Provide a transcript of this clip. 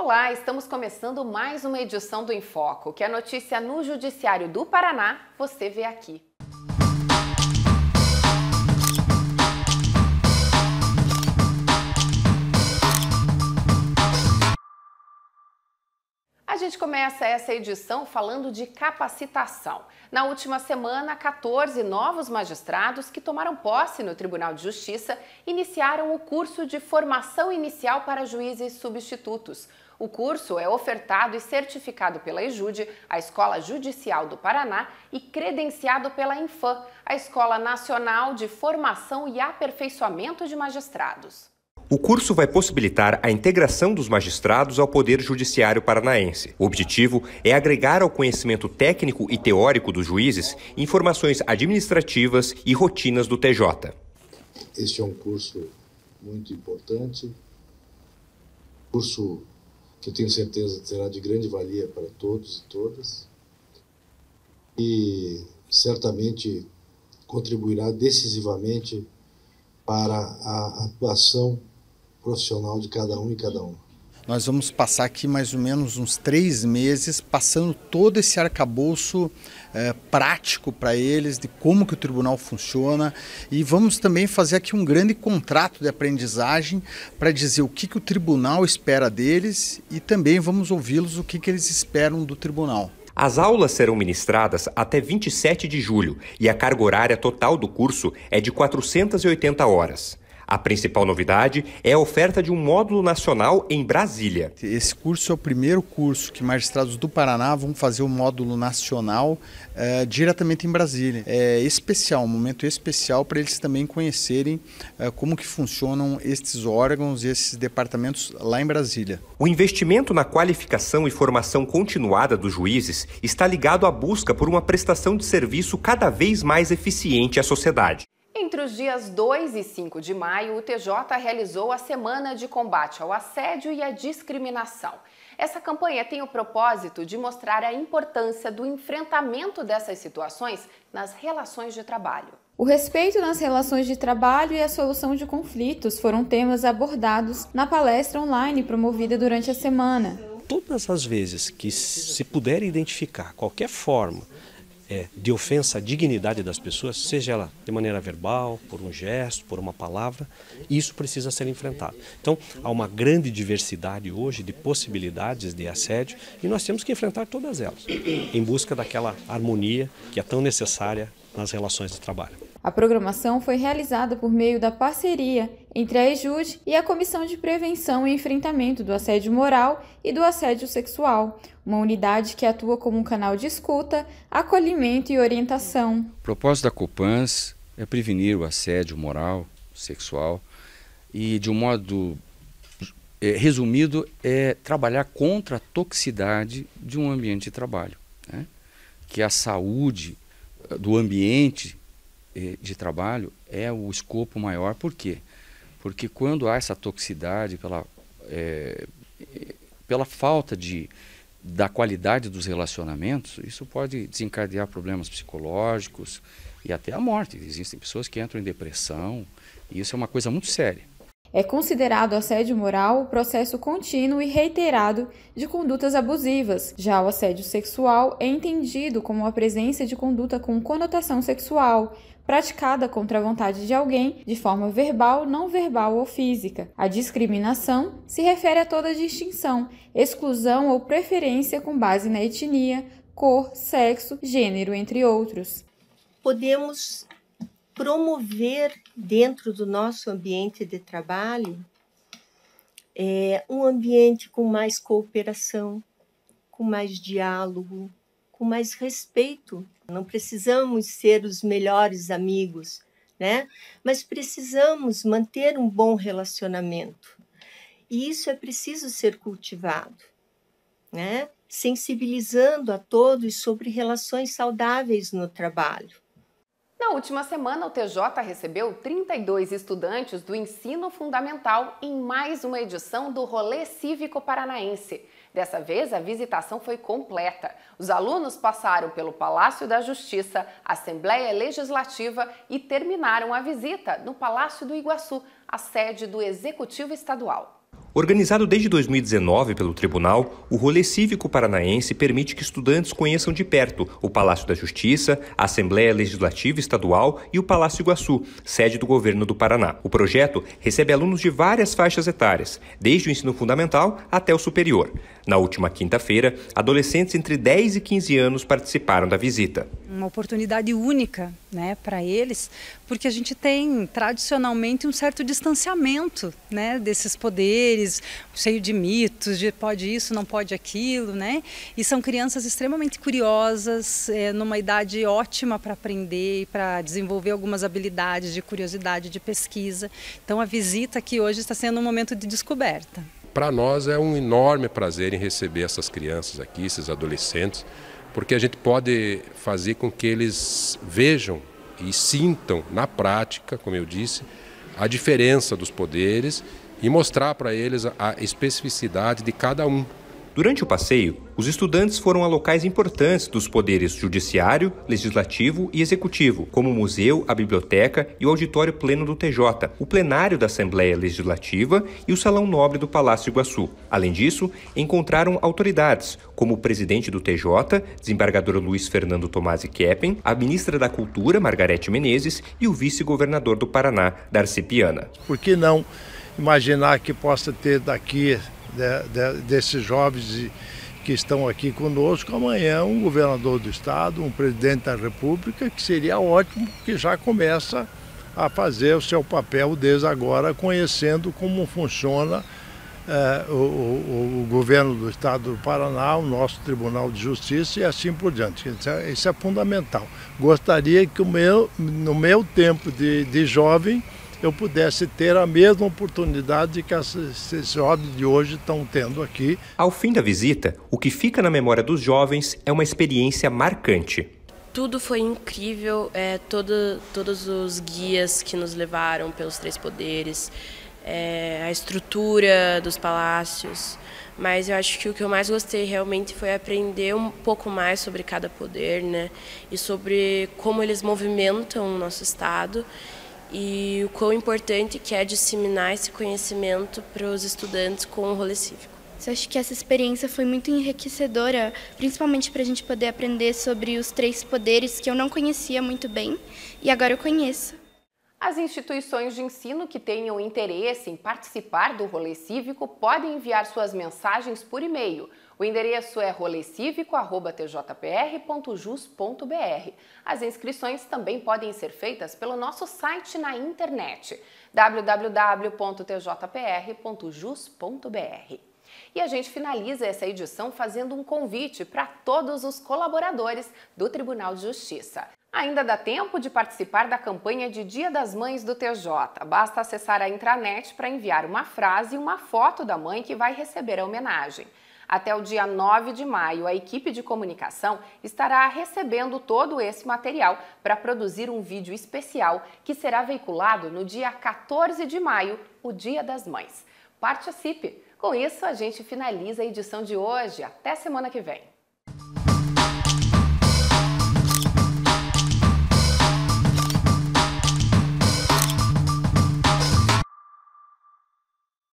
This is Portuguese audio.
Olá, estamos começando mais uma edição do Enfoco, que é a notícia no Judiciário do Paraná, você vê aqui. A gente começa essa edição falando de capacitação. Na última semana, 14 novos magistrados que tomaram posse no Tribunal de Justiça iniciaram o curso de formação inicial para juízes substitutos. O curso é ofertado e certificado pela EJUDE, a Escola Judicial do Paraná, e credenciado pela Infam, a Escola Nacional de Formação e Aperfeiçoamento de Magistrados. O curso vai possibilitar a integração dos magistrados ao Poder Judiciário Paranaense. O objetivo é agregar ao conhecimento técnico e teórico dos juízes informações administrativas e rotinas do TJ. Este é um curso muito importante, curso que eu tenho certeza será de grande valia para todos e todas, e certamente contribuirá decisivamente para a atuação profissional de cada um e cada uma. Nós vamos passar aqui mais ou menos uns três meses passando todo esse arcabouço é, prático para eles, de como que o tribunal funciona e vamos também fazer aqui um grande contrato de aprendizagem para dizer o que, que o tribunal espera deles e também vamos ouvi-los o que, que eles esperam do tribunal. As aulas serão ministradas até 27 de julho e a carga horária total do curso é de 480 horas. A principal novidade é a oferta de um módulo nacional em Brasília. Esse curso é o primeiro curso que magistrados do Paraná vão fazer o um módulo nacional eh, diretamente em Brasília. É especial, um momento especial para eles também conhecerem eh, como que funcionam estes órgãos e esses departamentos lá em Brasília. O investimento na qualificação e formação continuada dos juízes está ligado à busca por uma prestação de serviço cada vez mais eficiente à sociedade. Entre os dias 2 e 5 de maio, o TJ realizou a Semana de Combate ao Assédio e à Discriminação. Essa campanha tem o propósito de mostrar a importância do enfrentamento dessas situações nas relações de trabalho. O respeito nas relações de trabalho e a solução de conflitos foram temas abordados na palestra online promovida durante a semana. Todas as vezes que se puder identificar qualquer forma é, de ofensa à dignidade das pessoas, seja ela de maneira verbal, por um gesto, por uma palavra, isso precisa ser enfrentado. Então, há uma grande diversidade hoje de possibilidades de assédio e nós temos que enfrentar todas elas, em busca daquela harmonia que é tão necessária nas relações de trabalho. A programação foi realizada por meio da parceria entre a EJUD e a Comissão de Prevenção e Enfrentamento do Assédio Moral e do Assédio Sexual, uma unidade que atua como um canal de escuta, acolhimento e orientação. O propósito da Copans é prevenir o assédio moral, sexual e, de um modo é, resumido, é trabalhar contra a toxicidade de um ambiente de trabalho, né? que é a saúde eh, do ambiente de trabalho é o escopo maior. Por quê? Porque quando há essa toxicidade pela, é, pela falta de, da qualidade dos relacionamentos, isso pode desencadear problemas psicológicos e até a morte. Existem pessoas que entram em depressão e isso é uma coisa muito séria. É considerado assédio moral o processo contínuo e reiterado de condutas abusivas. Já o assédio sexual é entendido como a presença de conduta com conotação sexual, praticada contra a vontade de alguém de forma verbal, não verbal ou física. A discriminação se refere a toda distinção, exclusão ou preferência com base na etnia, cor, sexo, gênero, entre outros. Podemos promover dentro do nosso ambiente de trabalho é, um ambiente com mais cooperação, com mais diálogo, com mais respeito. Não precisamos ser os melhores amigos, né? Mas precisamos manter um bom relacionamento. E isso é preciso ser cultivado, né? Sensibilizando a todos sobre relações saudáveis no trabalho. Na última semana, o TJ recebeu 32 estudantes do ensino fundamental em mais uma edição do Rolê Cívico Paranaense. Dessa vez, a visitação foi completa. Os alunos passaram pelo Palácio da Justiça, Assembleia Legislativa e terminaram a visita no Palácio do Iguaçu, a sede do Executivo Estadual. Organizado desde 2019 pelo tribunal, o Rolê Cívico Paranaense permite que estudantes conheçam de perto o Palácio da Justiça, a Assembleia Legislativa Estadual e o Palácio Iguaçu, sede do governo do Paraná. O projeto recebe alunos de várias faixas etárias, desde o ensino fundamental até o superior. Na última quinta-feira, adolescentes entre 10 e 15 anos participaram da visita uma oportunidade única né, para eles, porque a gente tem tradicionalmente um certo distanciamento né, desses poderes, cheio de mitos, de pode isso, não pode aquilo, né? E são crianças extremamente curiosas, é, numa idade ótima para aprender e para desenvolver algumas habilidades de curiosidade, de pesquisa. Então a visita aqui hoje está sendo um momento de descoberta. Para nós é um enorme prazer em receber essas crianças aqui, esses adolescentes, porque a gente pode fazer com que eles vejam e sintam na prática, como eu disse, a diferença dos poderes e mostrar para eles a especificidade de cada um Durante o passeio, os estudantes foram a locais importantes dos poderes judiciário, legislativo e executivo, como o museu, a biblioteca e o auditório pleno do TJ, o plenário da Assembleia Legislativa e o Salão Nobre do Palácio Iguaçu. Além disso, encontraram autoridades, como o presidente do TJ, desembargador Luiz Fernando Tomasi Keppen, a ministra da Cultura, Margarete Menezes, e o vice-governador do Paraná, Darcy Piana. Por que não imaginar que possa ter daqui de, de, desses jovens que estão aqui conosco. Amanhã, um governador do estado, um presidente da república, que seria ótimo, que já começa a fazer o seu papel desde agora, conhecendo como funciona eh, o, o, o, governo do estado do Paraná, o nosso Tribunal de Justiça e assim por diante. Isso é, isso é fundamental. Gostaria que meu, no meu tempo de, de jovem, eu pudesse ter a mesma oportunidade que esses jovens de hoje estão tendo aqui. Ao fim da visita, o que fica na memória dos jovens é uma experiência marcante. Tudo foi incrível, é, todo, todos os guias que nos levaram pelos três poderes, é, a estrutura dos palácios, mas eu acho que o que eu mais gostei realmente foi aprender um pouco mais sobre cada poder, né? E sobre como eles movimentam o nosso estado e o quão importante que é disseminar esse conhecimento para os estudantes com o rolê cívico. Eu acho que essa experiência foi muito enriquecedora, principalmente para a gente poder aprender sobre os três poderes que eu não conhecia muito bem e agora eu conheço. As instituições de ensino que tenham interesse em participar do rolê cívico podem enviar suas mensagens por e-mail. O endereço é rolecívico.tjpr.jus.br. As inscrições também podem ser feitas pelo nosso site na internet www.tjpr.jus.br. E a gente finaliza essa edição fazendo um convite para todos os colaboradores do Tribunal de Justiça. Ainda dá tempo de participar da campanha de Dia das Mães do TJ. Basta acessar a intranet para enviar uma frase e uma foto da mãe que vai receber a homenagem. Até o dia 9 de maio, a equipe de comunicação estará recebendo todo esse material para produzir um vídeo especial que será veiculado no dia 14 de maio, o Dia das Mães. Participe! Com isso, a gente finaliza a edição de hoje. Até semana que vem!